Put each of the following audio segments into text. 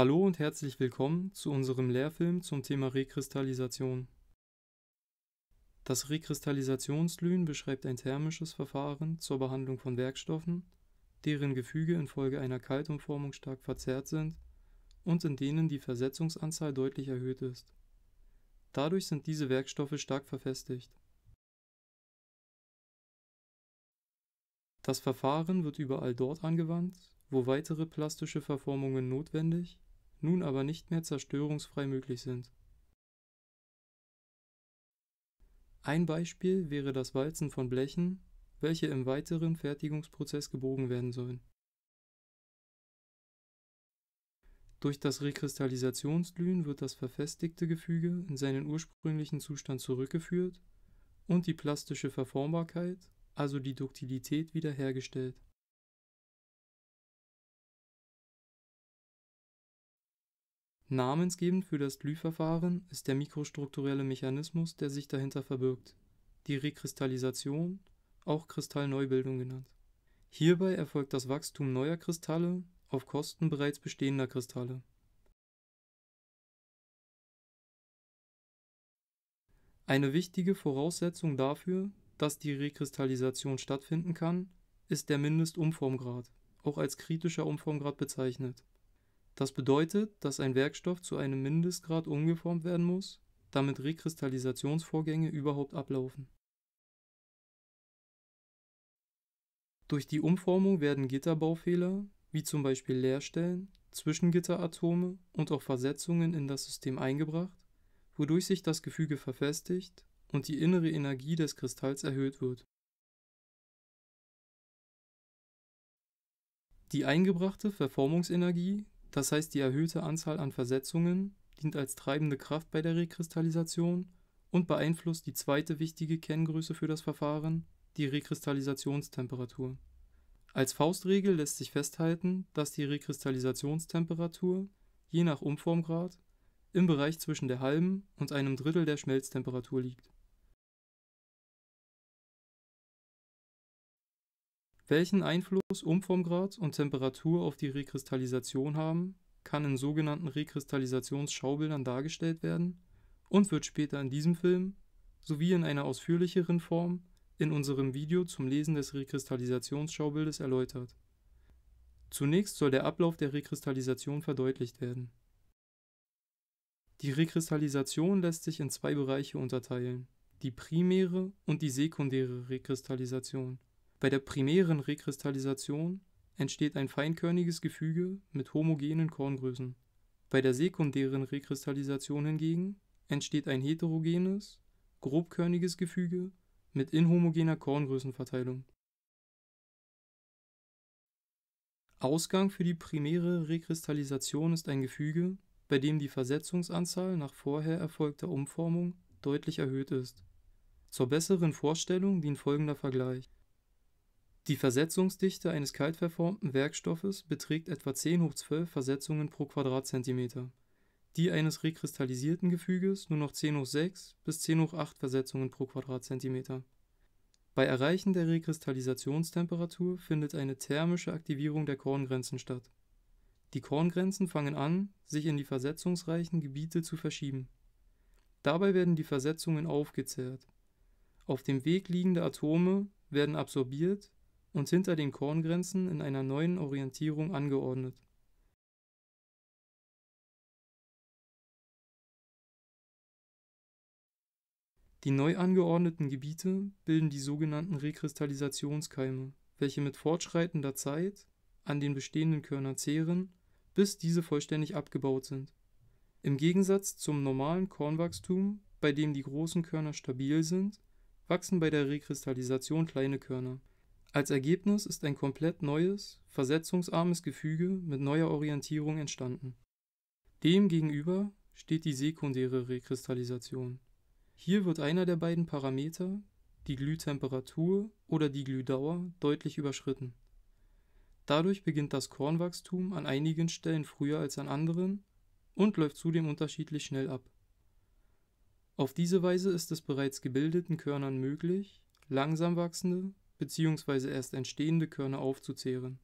Hallo und herzlich willkommen zu unserem Lehrfilm zum Thema Rekristallisation. Das Rekristallisationslühen beschreibt ein thermisches Verfahren zur Behandlung von Werkstoffen, deren Gefüge infolge einer Kaltumformung stark verzerrt sind und in denen die Versetzungsanzahl deutlich erhöht ist. Dadurch sind diese Werkstoffe stark verfestigt. Das Verfahren wird überall dort angewandt, wo weitere plastische Verformungen notwendig nun aber nicht mehr zerstörungsfrei möglich sind. Ein Beispiel wäre das Walzen von Blechen, welche im weiteren Fertigungsprozess gebogen werden sollen. Durch das Rekristallisationsglühen wird das verfestigte Gefüge in seinen ursprünglichen Zustand zurückgeführt und die plastische Verformbarkeit, also die Duktilität, wiederhergestellt Namensgebend für das Glühverfahren ist der mikrostrukturelle Mechanismus, der sich dahinter verbirgt, die Rekristallisation, auch Kristallneubildung genannt. Hierbei erfolgt das Wachstum neuer Kristalle auf Kosten bereits bestehender Kristalle. Eine wichtige Voraussetzung dafür, dass die Rekristallisation stattfinden kann, ist der Mindestumformgrad, auch als kritischer Umformgrad bezeichnet das bedeutet, dass ein Werkstoff zu einem Mindestgrad umgeformt werden muss, damit Rekristallisationsvorgänge überhaupt ablaufen. Durch die Umformung werden Gitterbaufehler, wie zum Beispiel Leerstellen, Zwischengitteratome und auch Versetzungen in das System eingebracht, wodurch sich das Gefüge verfestigt und die innere Energie des Kristalls erhöht wird. Die eingebrachte Verformungsenergie das heißt, die erhöhte Anzahl an Versetzungen dient als treibende Kraft bei der Rekristallisation und beeinflusst die zweite wichtige Kenngröße für das Verfahren, die Rekristallisationstemperatur. Als Faustregel lässt sich festhalten, dass die Rekristallisationstemperatur je nach Umformgrad im Bereich zwischen der halben und einem Drittel der Schmelztemperatur liegt Welchen Einfluss Umformgrad und Temperatur auf die Rekristallisation haben, kann in sogenannten Rekristallisationsschaubildern dargestellt werden und wird später in diesem Film sowie in einer ausführlicheren Form in unserem Video zum Lesen des Rekristallisationsschaubildes erläutert. Zunächst soll der Ablauf der Rekristallisation verdeutlicht werden. Die Rekristallisation lässt sich in zwei Bereiche unterteilen, die primäre und die sekundäre Rekristallisation. Bei der primären Rekristallisation entsteht ein feinkörniges Gefüge mit homogenen Korngrößen. Bei der sekundären Rekristallisation hingegen entsteht ein heterogenes, grobkörniges Gefüge mit inhomogener Korngrößenverteilung. Ausgang für die primäre Rekristallisation ist ein Gefüge, bei dem die Versetzungsanzahl nach vorher erfolgter Umformung deutlich erhöht ist. Zur besseren Vorstellung dient folgender Vergleich die Versetzungsdichte eines kaltverformten Werkstoffes beträgt etwa 10 hoch 12 Versetzungen pro Quadratzentimeter, die eines rekristallisierten Gefüges nur noch 10 hoch 6 bis 10 hoch 8 Versetzungen pro Quadratzentimeter. Bei Erreichen der Rekristallisationstemperatur findet eine thermische Aktivierung der Korngrenzen statt. Die Korngrenzen fangen an, sich in die versetzungsreichen Gebiete zu verschieben. Dabei werden die Versetzungen aufgezehrt. Auf dem Weg liegende Atome werden absorbiert und hinter den Korngrenzen in einer neuen Orientierung angeordnet Die neu angeordneten Gebiete bilden die sogenannten Rekristallisationskeime, welche mit fortschreitender Zeit an den bestehenden Körnern zehren, bis diese vollständig abgebaut sind. Im Gegensatz zum normalen Kornwachstum, bei dem die großen Körner stabil sind, wachsen bei der Rekristallisation kleine Körner als Ergebnis ist ein komplett neues, versetzungsarmes Gefüge mit neuer Orientierung entstanden. Demgegenüber steht die sekundäre Rekristallisation. Hier wird einer der beiden Parameter, die Glühtemperatur oder die Glühdauer, deutlich überschritten. Dadurch beginnt das Kornwachstum an einigen Stellen früher als an anderen und läuft zudem unterschiedlich schnell ab. Auf diese Weise ist es bereits gebildeten Körnern möglich, langsam wachsende, bzw. erst entstehende Körner aufzuzehren.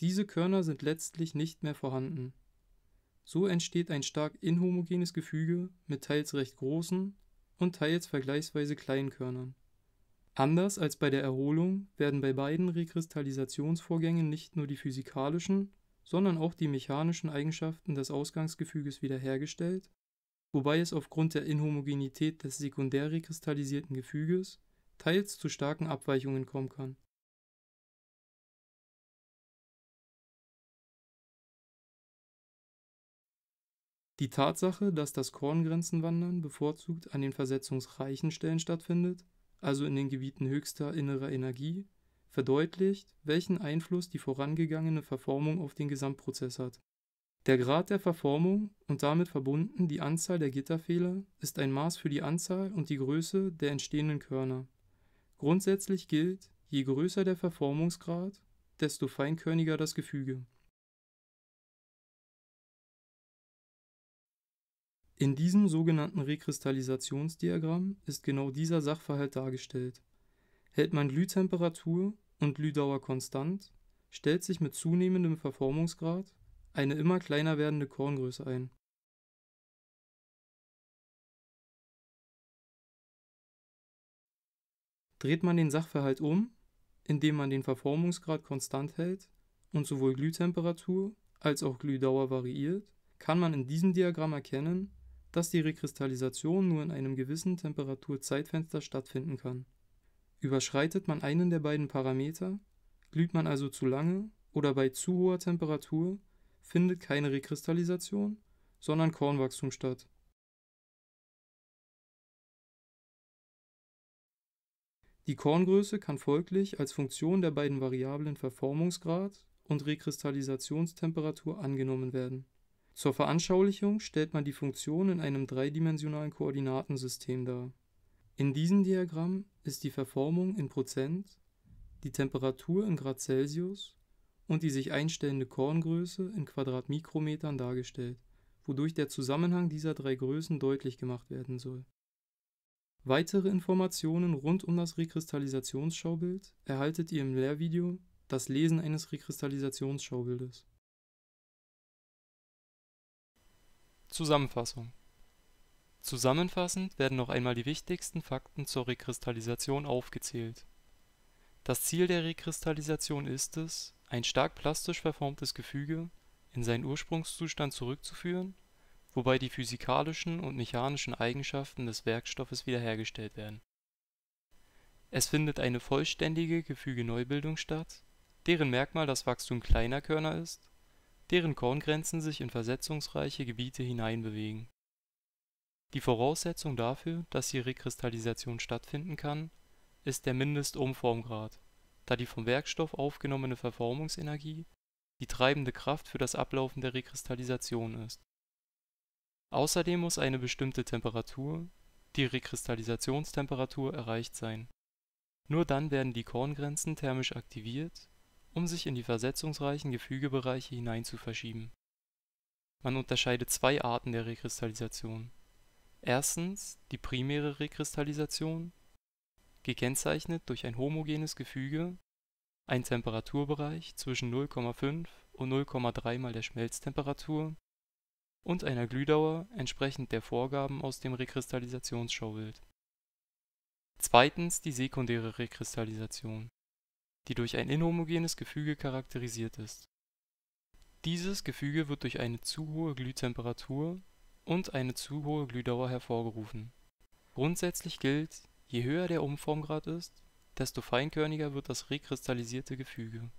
Diese Körner sind letztlich nicht mehr vorhanden. So entsteht ein stark inhomogenes Gefüge mit teils recht großen und teils vergleichsweise kleinen Körnern. Anders als bei der Erholung werden bei beiden Rekristallisationsvorgängen nicht nur die physikalischen, sondern auch die mechanischen Eigenschaften des Ausgangsgefüges wiederhergestellt, wobei es aufgrund der Inhomogenität des sekundär rekristallisierten Gefüges teils zu starken Abweichungen kommen kann Die Tatsache, dass das Korngrenzenwandern bevorzugt an den versetzungsreichen Stellen stattfindet, also in den Gebieten höchster innerer Energie, verdeutlicht, welchen Einfluss die vorangegangene Verformung auf den Gesamtprozess hat. Der Grad der Verformung und damit verbunden die Anzahl der Gitterfehler ist ein Maß für die Anzahl und die Größe der entstehenden Körner Grundsätzlich gilt, je größer der Verformungsgrad, desto feinkörniger das Gefüge. In diesem sogenannten Rekristallisationsdiagramm ist genau dieser Sachverhalt dargestellt. Hält man Glühtemperatur und Glühdauer konstant, stellt sich mit zunehmendem Verformungsgrad eine immer kleiner werdende Korngröße ein Dreht man den Sachverhalt um, indem man den Verformungsgrad konstant hält und sowohl Glühtemperatur als auch Glühdauer variiert, kann man in diesem Diagramm erkennen, dass die Rekristallisation nur in einem gewissen Temperaturzeitfenster stattfinden kann. Überschreitet man einen der beiden Parameter, glüht man also zu lange oder bei zu hoher Temperatur, findet keine Rekristallisation, sondern Kornwachstum statt Die Korngröße kann folglich als Funktion der beiden Variablen Verformungsgrad und Rekristallisationstemperatur angenommen werden. Zur Veranschaulichung stellt man die Funktion in einem dreidimensionalen Koordinatensystem dar. In diesem Diagramm ist die Verformung in Prozent, die Temperatur in Grad Celsius und die sich einstellende Korngröße in Quadratmikrometern dargestellt, wodurch der Zusammenhang dieser drei Größen deutlich gemacht werden soll Weitere Informationen rund um das Rekristallisationsschaubild erhaltet ihr im Lehrvideo Das Lesen eines Rekristallisationsschaubildes. Zusammenfassung Zusammenfassend werden noch einmal die wichtigsten Fakten zur Rekristallisation aufgezählt. Das Ziel der Rekristallisation ist es, ein stark plastisch verformtes Gefüge in seinen Ursprungszustand zurückzuführen wobei die physikalischen und mechanischen Eigenschaften des Werkstoffes wiederhergestellt werden. Es findet eine vollständige Gefüge-Neubildung statt, deren Merkmal das Wachstum kleiner Körner ist, deren Korngrenzen sich in versetzungsreiche Gebiete hineinbewegen. Die Voraussetzung dafür, dass die Rekristallisation stattfinden kann, ist der Mindestumformgrad, da die vom Werkstoff aufgenommene Verformungsenergie die treibende Kraft für das Ablaufen der Rekristallisation ist Außerdem muss eine bestimmte Temperatur, die Rekristallisationstemperatur, erreicht sein. Nur dann werden die Korngrenzen thermisch aktiviert, um sich in die versetzungsreichen Gefügebereiche hineinzuverschieben. Man unterscheidet zwei Arten der Rekristallisation. Erstens die primäre Rekristallisation, gekennzeichnet durch ein homogenes Gefüge, ein Temperaturbereich zwischen 0,5 und 0,3 mal der Schmelztemperatur und einer Glühdauer entsprechend der Vorgaben aus dem Rekristallisationsschaubild. Zweitens Die sekundäre Rekristallisation, die durch ein inhomogenes Gefüge charakterisiert ist. Dieses Gefüge wird durch eine zu hohe Glühtemperatur und eine zu hohe Glühdauer hervorgerufen. Grundsätzlich gilt, je höher der Umformgrad ist, desto feinkörniger wird das rekristallisierte Gefüge.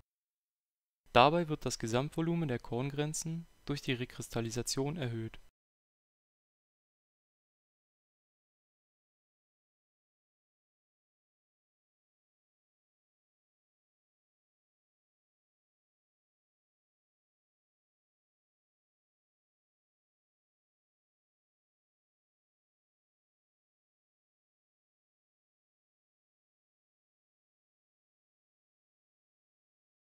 Dabei wird das Gesamtvolumen der Korngrenzen durch die Rekristallisation erhöht